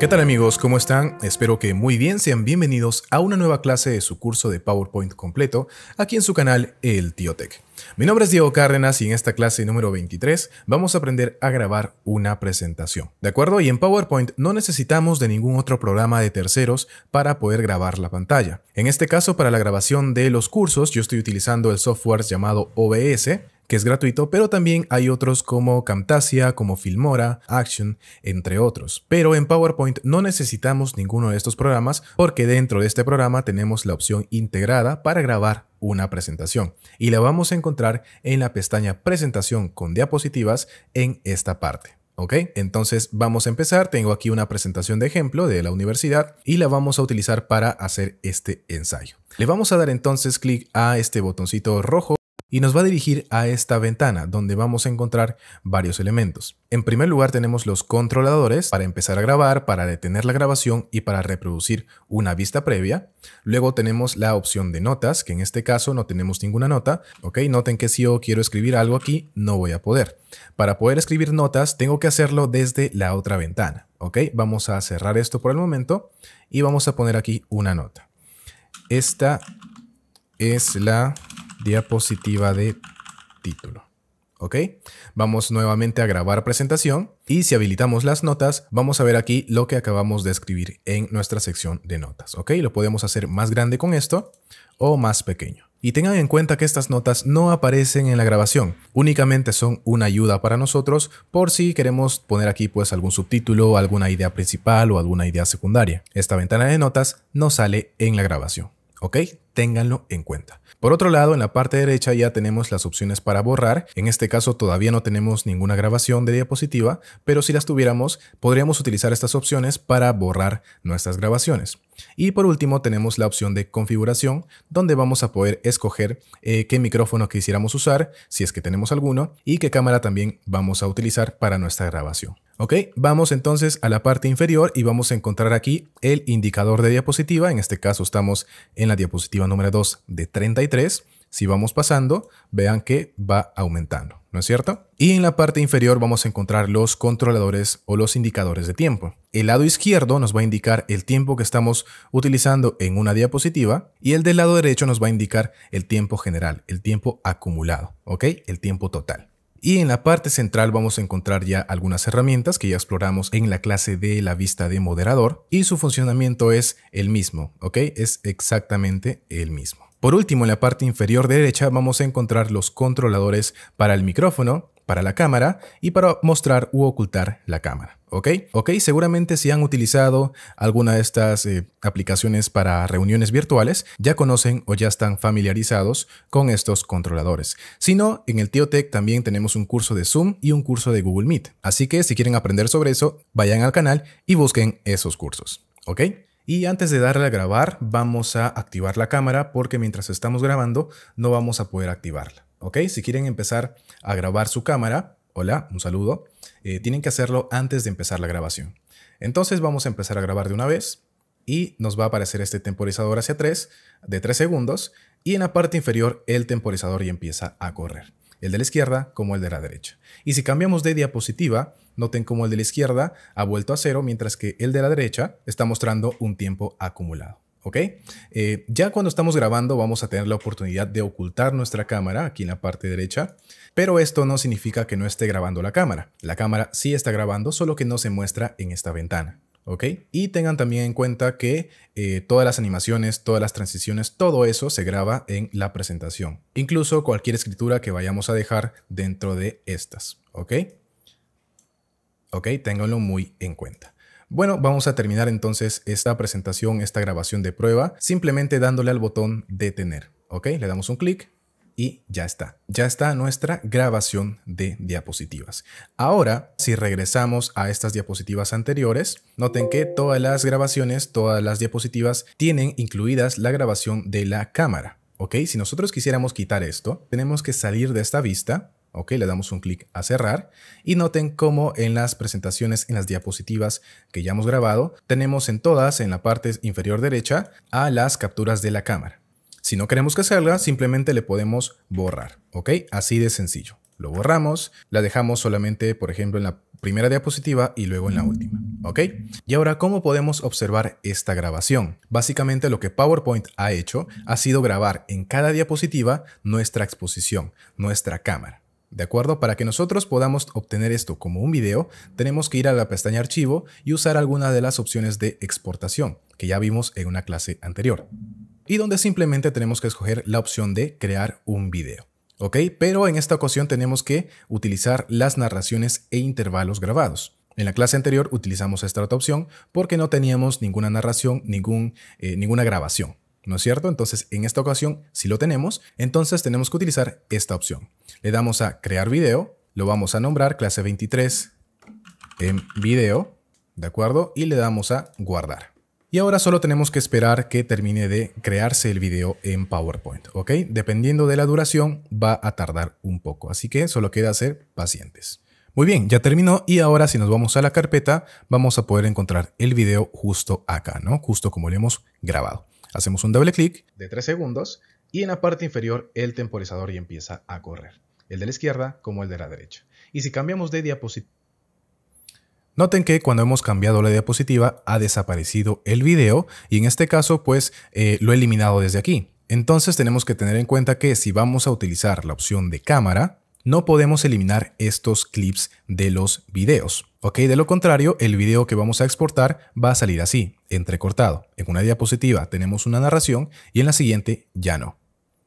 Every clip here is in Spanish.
¿Qué tal amigos? ¿Cómo están? Espero que muy bien. Sean bienvenidos a una nueva clase de su curso de PowerPoint completo aquí en su canal El Tío Mi nombre es Diego Cárdenas y en esta clase número 23 vamos a aprender a grabar una presentación. ¿De acuerdo? Y en PowerPoint no necesitamos de ningún otro programa de terceros para poder grabar la pantalla. En este caso, para la grabación de los cursos, yo estoy utilizando el software llamado OBS que es gratuito, pero también hay otros como Camtasia, como Filmora, Action, entre otros. Pero en PowerPoint no necesitamos ninguno de estos programas porque dentro de este programa tenemos la opción integrada para grabar una presentación y la vamos a encontrar en la pestaña presentación con diapositivas en esta parte. ¿Ok? Entonces vamos a empezar. Tengo aquí una presentación de ejemplo de la universidad y la vamos a utilizar para hacer este ensayo. Le vamos a dar entonces clic a este botoncito rojo y nos va a dirigir a esta ventana donde vamos a encontrar varios elementos. En primer lugar tenemos los controladores para empezar a grabar, para detener la grabación y para reproducir una vista previa. Luego tenemos la opción de notas, que en este caso no tenemos ninguna nota. Ok, noten que si yo quiero escribir algo aquí, no voy a poder. Para poder escribir notas, tengo que hacerlo desde la otra ventana. Ok, vamos a cerrar esto por el momento y vamos a poner aquí una nota. Esta es la diapositiva de título. ¿Ok? Vamos nuevamente a grabar presentación y si habilitamos las notas, vamos a ver aquí lo que acabamos de escribir en nuestra sección de notas. ¿Ok? Lo podemos hacer más grande con esto o más pequeño. Y tengan en cuenta que estas notas no aparecen en la grabación, únicamente son una ayuda para nosotros por si queremos poner aquí pues algún subtítulo, alguna idea principal o alguna idea secundaria. Esta ventana de notas no sale en la grabación. ¿Ok? Ténganlo en cuenta. Por otro lado, en la parte derecha ya tenemos las opciones para borrar. En este caso todavía no tenemos ninguna grabación de diapositiva, pero si las tuviéramos, podríamos utilizar estas opciones para borrar nuestras grabaciones. Y por último tenemos la opción de configuración, donde vamos a poder escoger eh, qué micrófono quisiéramos usar, si es que tenemos alguno, y qué cámara también vamos a utilizar para nuestra grabación. Ok, vamos entonces a la parte inferior y vamos a encontrar aquí el indicador de diapositiva. En este caso estamos en la diapositiva número 2 de 33. Si vamos pasando, vean que va aumentando, ¿no es cierto? Y en la parte inferior vamos a encontrar los controladores o los indicadores de tiempo. El lado izquierdo nos va a indicar el tiempo que estamos utilizando en una diapositiva y el del lado derecho nos va a indicar el tiempo general, el tiempo acumulado, ¿ok? El tiempo total. Y en la parte central vamos a encontrar ya algunas herramientas que ya exploramos en la clase de la vista de moderador y su funcionamiento es el mismo, ¿ok? Es exactamente el mismo. Por último, en la parte inferior derecha vamos a encontrar los controladores para el micrófono, para la cámara y para mostrar u ocultar la cámara. ¿Ok? Ok, seguramente si han utilizado alguna de estas eh, aplicaciones para reuniones virtuales, ya conocen o ya están familiarizados con estos controladores. Si no, en el TioTech también tenemos un curso de Zoom y un curso de Google Meet. Así que si quieren aprender sobre eso, vayan al canal y busquen esos cursos. ¿Ok? Y antes de darle a grabar, vamos a activar la cámara porque mientras estamos grabando no vamos a poder activarla. ¿ok? Si quieren empezar a grabar su cámara, hola, un saludo, eh, tienen que hacerlo antes de empezar la grabación. Entonces vamos a empezar a grabar de una vez y nos va a aparecer este temporizador hacia 3 de 3 segundos y en la parte inferior el temporizador ya empieza a correr, el de la izquierda como el de la derecha. Y si cambiamos de diapositiva, noten como el de la izquierda ha vuelto a cero mientras que el de la derecha está mostrando un tiempo acumulado. ¿ok? Eh, ya cuando estamos grabando vamos a tener la oportunidad de ocultar nuestra cámara aquí en la parte derecha, pero esto no significa que no esté grabando la cámara. La cámara sí está grabando, solo que no se muestra en esta ventana. ¿Ok? Y tengan también en cuenta que eh, todas las animaciones, todas las transiciones, todo eso se graba en la presentación. Incluso cualquier escritura que vayamos a dejar dentro de estas. ¿Ok? ¿Ok? Ténganlo muy en cuenta. Bueno, vamos a terminar entonces esta presentación, esta grabación de prueba, simplemente dándole al botón detener. ¿Ok? Le damos un clic y ya está. Ya está nuestra grabación de diapositivas. Ahora, si regresamos a estas diapositivas anteriores, noten que todas las grabaciones, todas las diapositivas tienen incluidas la grabación de la cámara. ¿Ok? Si nosotros quisiéramos quitar esto, tenemos que salir de esta vista Ok, le damos un clic a cerrar y noten cómo en las presentaciones, en las diapositivas que ya hemos grabado, tenemos en todas, en la parte inferior derecha, a las capturas de la cámara. Si no queremos que salga, simplemente le podemos borrar, ¿ok? Así de sencillo. Lo borramos, la dejamos solamente, por ejemplo, en la primera diapositiva y luego en la última, ¿ok? Y ahora, ¿cómo podemos observar esta grabación? Básicamente lo que PowerPoint ha hecho ha sido grabar en cada diapositiva nuestra exposición, nuestra cámara. ¿De acuerdo? Para que nosotros podamos obtener esto como un video, tenemos que ir a la pestaña archivo y usar alguna de las opciones de exportación, que ya vimos en una clase anterior. Y donde simplemente tenemos que escoger la opción de crear un video. ¿Ok? Pero en esta ocasión tenemos que utilizar las narraciones e intervalos grabados. En la clase anterior utilizamos esta otra opción porque no teníamos ninguna narración, ningún, eh, ninguna grabación. ¿no es cierto? Entonces, en esta ocasión, si lo tenemos, entonces tenemos que utilizar esta opción. Le damos a crear video, lo vamos a nombrar clase 23 en video, ¿de acuerdo? Y le damos a guardar. Y ahora solo tenemos que esperar que termine de crearse el video en PowerPoint, ¿ok? Dependiendo de la duración va a tardar un poco, así que solo queda ser pacientes. Muy bien, ya terminó y ahora si nos vamos a la carpeta vamos a poder encontrar el video justo acá, ¿no? Justo como lo hemos grabado. Hacemos un doble clic de 3 segundos y en la parte inferior el temporizador ya empieza a correr, el de la izquierda como el de la derecha. Y si cambiamos de diapositiva, Noten que cuando hemos cambiado la diapositiva ha desaparecido el video y en este caso pues eh, lo he eliminado desde aquí. Entonces tenemos que tener en cuenta que si vamos a utilizar la opción de cámara, no podemos eliminar estos clips de los videos. Ok, de lo contrario, el video que vamos a exportar va a salir así, entrecortado. En una diapositiva tenemos una narración y en la siguiente ya no.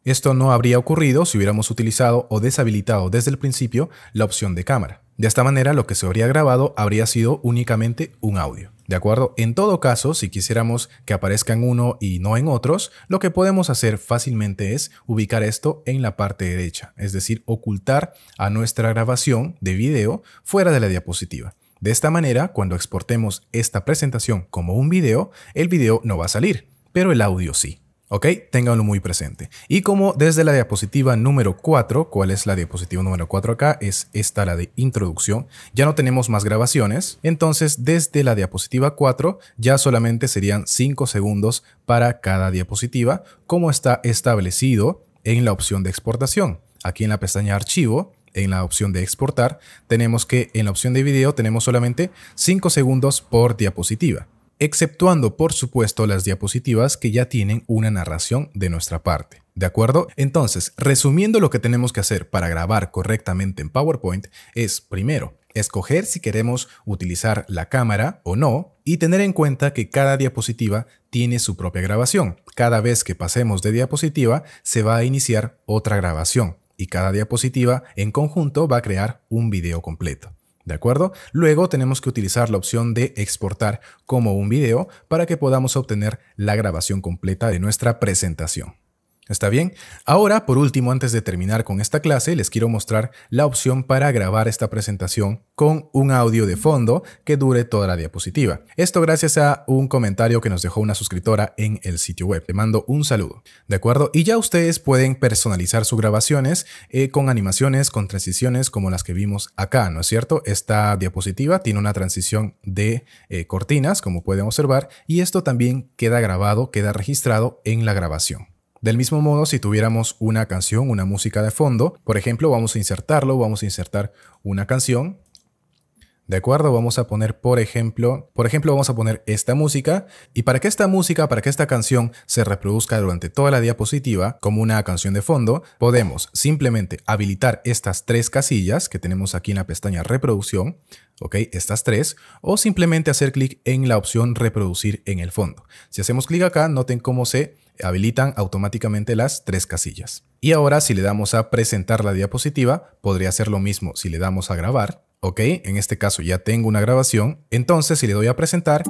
Esto no habría ocurrido si hubiéramos utilizado o deshabilitado desde el principio la opción de cámara. De esta manera lo que se habría grabado habría sido únicamente un audio. ¿De acuerdo? En todo caso, si quisiéramos que aparezca en uno y no en otros, lo que podemos hacer fácilmente es ubicar esto en la parte derecha, es decir, ocultar a nuestra grabación de video fuera de la diapositiva. De esta manera, cuando exportemos esta presentación como un video, el video no va a salir, pero el audio sí. ¿Ok? Ténganlo muy presente. Y como desde la diapositiva número 4, ¿cuál es la diapositiva número 4 acá? Es esta, la de introducción. Ya no tenemos más grabaciones, entonces desde la diapositiva 4 ya solamente serían 5 segundos para cada diapositiva, como está establecido en la opción de exportación. Aquí en la pestaña archivo, en la opción de exportar, tenemos que en la opción de video tenemos solamente 5 segundos por diapositiva exceptuando por supuesto las diapositivas que ya tienen una narración de nuestra parte. ¿De acuerdo? Entonces, resumiendo lo que tenemos que hacer para grabar correctamente en PowerPoint es, primero, escoger si queremos utilizar la cámara o no y tener en cuenta que cada diapositiva tiene su propia grabación. Cada vez que pasemos de diapositiva, se va a iniciar otra grabación y cada diapositiva en conjunto va a crear un video completo. ¿De acuerdo? Luego tenemos que utilizar la opción de exportar como un video para que podamos obtener la grabación completa de nuestra presentación. ¿Está bien? Ahora, por último, antes de terminar con esta clase, les quiero mostrar la opción para grabar esta presentación con un audio de fondo que dure toda la diapositiva. Esto gracias a un comentario que nos dejó una suscriptora en el sitio web. Te mando un saludo. ¿De acuerdo? Y ya ustedes pueden personalizar sus grabaciones eh, con animaciones, con transiciones como las que vimos acá, ¿no es cierto? Esta diapositiva tiene una transición de eh, cortinas, como pueden observar, y esto también queda grabado, queda registrado en la grabación. Del mismo modo, si tuviéramos una canción, una música de fondo, por ejemplo, vamos a insertarlo, vamos a insertar una canción ¿De acuerdo? Vamos a poner, por ejemplo, por ejemplo, vamos a poner esta música y para que esta música, para que esta canción se reproduzca durante toda la diapositiva como una canción de fondo, podemos simplemente habilitar estas tres casillas que tenemos aquí en la pestaña reproducción, ¿ok? Estas tres, o simplemente hacer clic en la opción reproducir en el fondo. Si hacemos clic acá, noten cómo se habilitan automáticamente las tres casillas. Y ahora si le damos a presentar la diapositiva, podría hacer lo mismo si le damos a grabar Ok, en este caso ya tengo una grabación. Entonces, si le doy a presentar,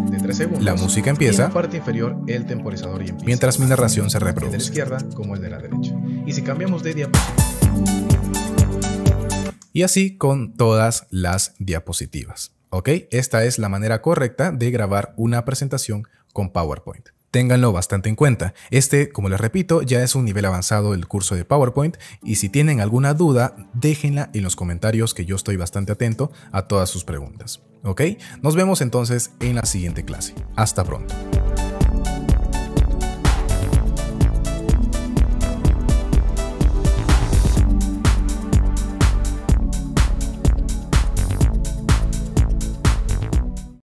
la música empieza. parte inferior, el temporizador y Mientras mi narración se reproduce. de la izquierda como el de la derecha. Y si cambiamos de diapositiva. Y así con todas las diapositivas. Ok, esta es la manera correcta de grabar una presentación con PowerPoint. Ténganlo bastante en cuenta. Este, como les repito, ya es un nivel avanzado del curso de PowerPoint y si tienen alguna duda, déjenla en los comentarios que yo estoy bastante atento a todas sus preguntas. ¿Ok? Nos vemos entonces en la siguiente clase. Hasta pronto.